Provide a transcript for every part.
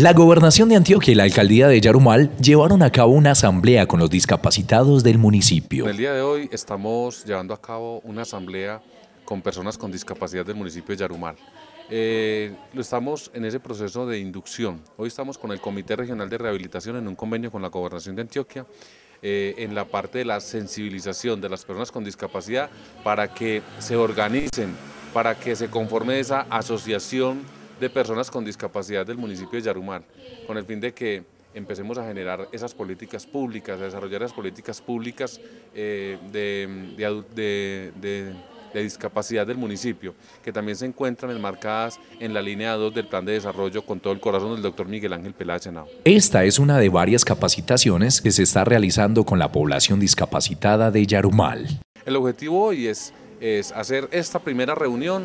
La gobernación de Antioquia y la alcaldía de Yarumal llevaron a cabo una asamblea con los discapacitados del municipio. El día de hoy estamos llevando a cabo una asamblea con personas con discapacidad del municipio de Yarumal. Eh, estamos en ese proceso de inducción. Hoy estamos con el Comité Regional de Rehabilitación en un convenio con la gobernación de Antioquia eh, en la parte de la sensibilización de las personas con discapacidad para que se organicen, para que se conforme esa asociación de personas con discapacidad del municipio de Yarumal, con el fin de que empecemos a generar esas políticas públicas, a desarrollar esas políticas públicas eh, de, discapacidad del municipio, que también se encuentran enmarcadas en la línea 2 del plan de desarrollo con todo el corazón del doctor Miguel Ángel Peláez Senao. Esta es una de varias capacitaciones que se está realizando con la población discapacitada de Yarumal. El objetivo hoy es, es hacer esta primera reunión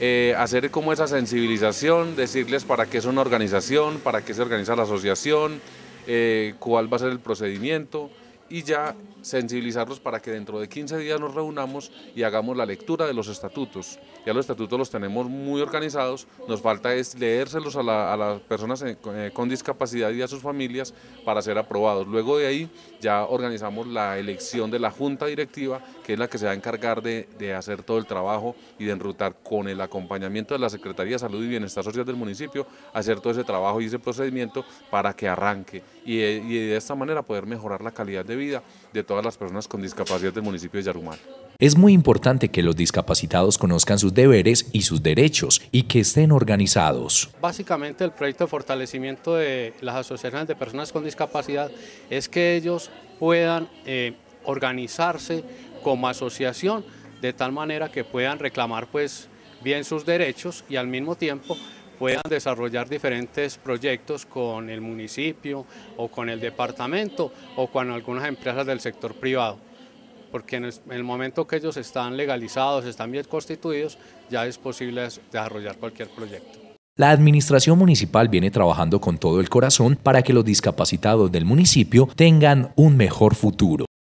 eh, hacer como esa sensibilización, decirles para qué es una organización, para qué se organiza la asociación, eh, cuál va a ser el procedimiento y ya sensibilizarlos para que dentro de 15 días nos reunamos y hagamos la lectura de los estatutos. Ya los estatutos los tenemos muy organizados, nos falta es leérselos a las personas eh, con discapacidad y a sus familias para ser aprobados. Luego de ahí ya organizamos la elección de la junta directiva, que es la que se va a encargar de, hacer todo el trabajo y de enrutar con el acompañamiento de la Secretaría de Salud y Bienestar Social del municipio, hacer todo ese trabajo y ese procedimiento para que arranque y, y de esta manera poder mejorar la calidad de vida de todas las personas con discapacidad del municipio de Yarumal. Es muy importante que los discapacitados conozcan sus deberes y sus derechos y que estén organizados. Básicamente el proyecto de fortalecimiento de las asociaciones de personas con discapacidad es que ellos puedan eh, organizarse como asociación de tal manera que puedan reclamar pues bien sus derechos y al mismo tiempo puedan desarrollar diferentes proyectos con el municipio o con el departamento o con algunas empresas del sector privado porque en el, momento que ellos están legalizados, están bien constituidos, ya es posible desarrollar cualquier proyecto. La administración municipal viene trabajando con todo el corazón para que los discapacitados del municipio tengan un mejor futuro.